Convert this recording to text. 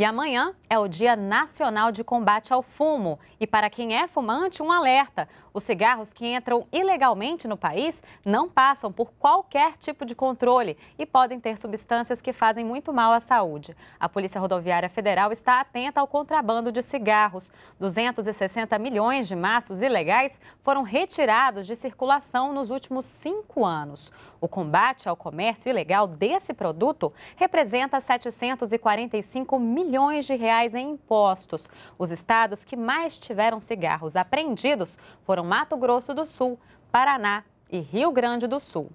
E amanhã é o Dia Nacional de Combate ao Fumo. E para quem é fumante, um alerta: os cigarros que entram ilegalmente no país não passam por qualquer tipo de controle e podem ter substâncias que fazem muito mal à saúde. A Polícia Rodoviária Federal está atenta ao contrabando de cigarros. 260 milhões de maços ilegais foram retirados de circulação nos últimos cinco anos. O combate ao comércio ilegal desse produto representa 745 milhões bilhões de reais em impostos. Os estados que mais tiveram cigarros apreendidos foram Mato Grosso do Sul, Paraná e Rio Grande do Sul.